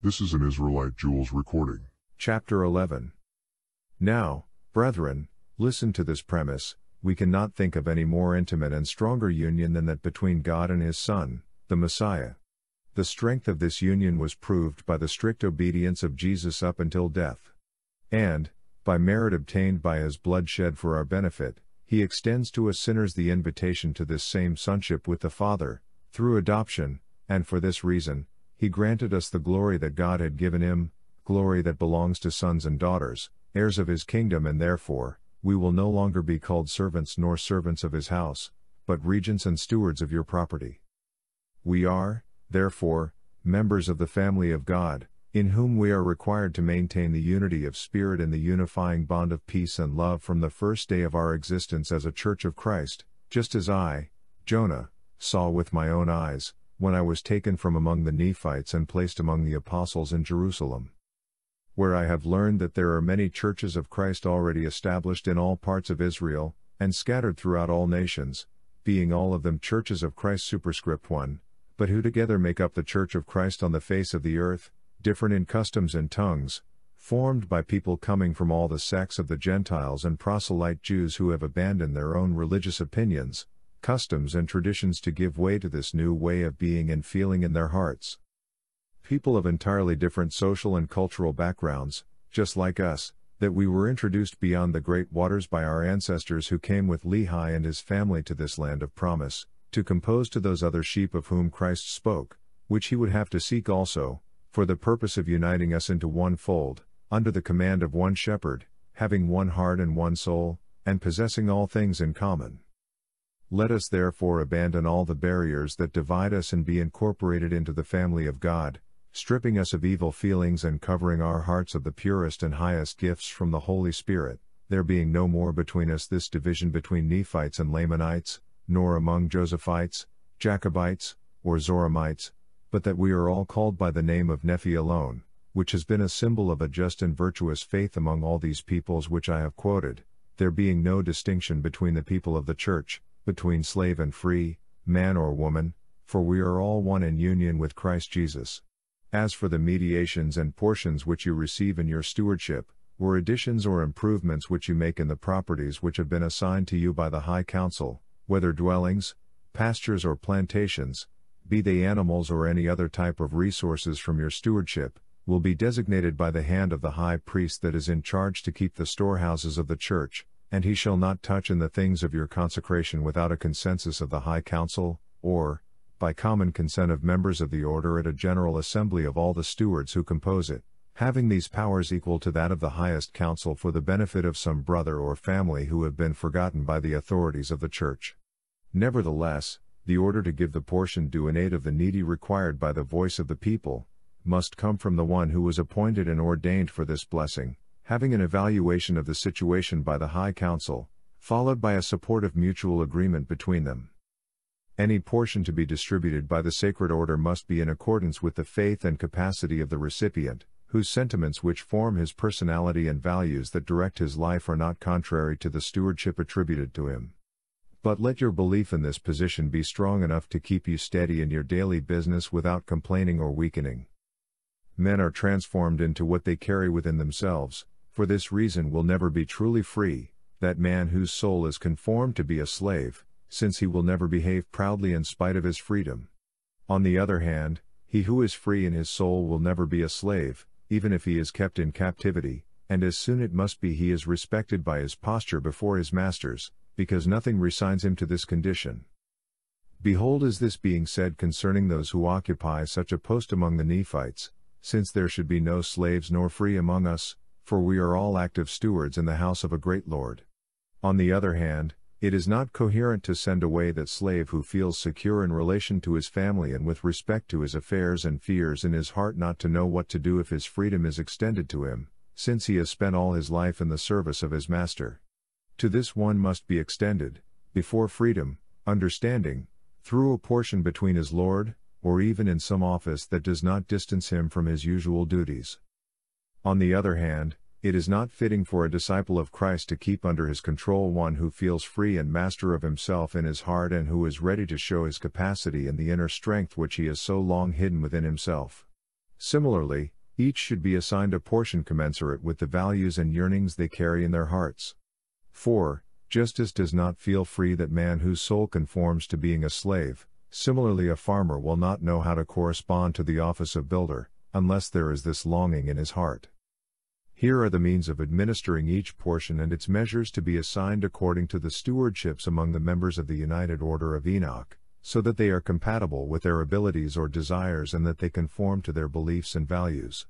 This is an Israelite Jewels recording. Chapter 11. Now, brethren, listen to this premise we cannot think of any more intimate and stronger union than that between God and His Son, the Messiah. The strength of this union was proved by the strict obedience of Jesus up until death. And, by merit obtained by His blood shed for our benefit, He extends to us sinners the invitation to this same sonship with the Father, through adoption, and for this reason, he granted us the glory that God had given him, glory that belongs to sons and daughters, heirs of his kingdom, and therefore, we will no longer be called servants nor servants of his house, but regents and stewards of your property. We are, therefore, members of the family of God, in whom we are required to maintain the unity of spirit and the unifying bond of peace and love from the first day of our existence as a church of Christ, just as I, Jonah, saw with my own eyes, when I was taken from among the Nephites and placed among the apostles in Jerusalem. Where I have learned that there are many churches of Christ already established in all parts of Israel, and scattered throughout all nations, being all of them churches of Christ superscript 1, but who together make up the church of Christ on the face of the earth, different in customs and tongues, formed by people coming from all the sects of the Gentiles and proselyte Jews who have abandoned their own religious opinions, customs and traditions to give way to this new way of being and feeling in their hearts. People of entirely different social and cultural backgrounds, just like us, that we were introduced beyond the great waters by our ancestors who came with Lehi and his family to this land of promise, to compose to those other sheep of whom Christ spoke, which he would have to seek also, for the purpose of uniting us into one fold, under the command of one shepherd, having one heart and one soul, and possessing all things in common. Let us therefore abandon all the barriers that divide us and be incorporated into the family of God, stripping us of evil feelings and covering our hearts of the purest and highest gifts from the Holy Spirit, there being no more between us this division between Nephites and Lamanites, nor among Josephites, Jacobites, or Zoramites, but that we are all called by the name of Nephi alone, which has been a symbol of a just and virtuous faith among all these peoples which I have quoted, there being no distinction between the people of the church, between slave and free, man or woman, for we are all one in union with Christ Jesus. As for the mediations and portions which you receive in your stewardship, or additions or improvements which you make in the properties which have been assigned to you by the High Council, whether dwellings, pastures, or plantations, be they animals or any other type of resources from your stewardship, will be designated by the hand of the high priest that is in charge to keep the storehouses of the church, and he shall not touch in the things of your consecration without a consensus of the High Council, or, by common consent of members of the order at a general assembly of all the stewards who compose it, having these powers equal to that of the highest council for the benefit of some brother or family who have been forgotten by the authorities of the Church. Nevertheless, the order to give the portion due in aid of the needy required by the voice of the people, must come from the one who was appointed and ordained for this blessing, having an evaluation of the situation by the High Council, followed by a supportive mutual agreement between them. Any portion to be distributed by the Sacred Order must be in accordance with the faith and capacity of the recipient, whose sentiments which form his personality and values that direct his life are not contrary to the stewardship attributed to him. But let your belief in this position be strong enough to keep you steady in your daily business without complaining or weakening. Men are transformed into what they carry within themselves, for this reason will never be truly free, that man whose soul is conformed to be a slave, since he will never behave proudly in spite of his freedom. On the other hand, he who is free in his soul will never be a slave, even if he is kept in captivity, and as soon it must be he is respected by his posture before his masters, because nothing resigns him to this condition. Behold is this being said concerning those who occupy such a post among the Nephites, since there should be no slaves nor free among us, for we are all active stewards in the house of a great Lord. On the other hand, it is not coherent to send away that slave who feels secure in relation to his family and with respect to his affairs and fears in his heart not to know what to do if his freedom is extended to him, since he has spent all his life in the service of his master. To this one must be extended, before freedom, understanding, through a portion between his Lord, or even in some office that does not distance him from his usual duties. On the other hand, it is not fitting for a disciple of Christ to keep under his control one who feels free and master of himself in his heart and who is ready to show his capacity and the inner strength which he has so long hidden within himself. Similarly, each should be assigned a portion commensurate with the values and yearnings they carry in their hearts. 4. Justice does not feel free that man whose soul conforms to being a slave, similarly, a farmer will not know how to correspond to the office of builder, unless there is this longing in his heart. Here are the means of administering each portion and its measures to be assigned according to the stewardships among the members of the United Order of Enoch, so that they are compatible with their abilities or desires and that they conform to their beliefs and values.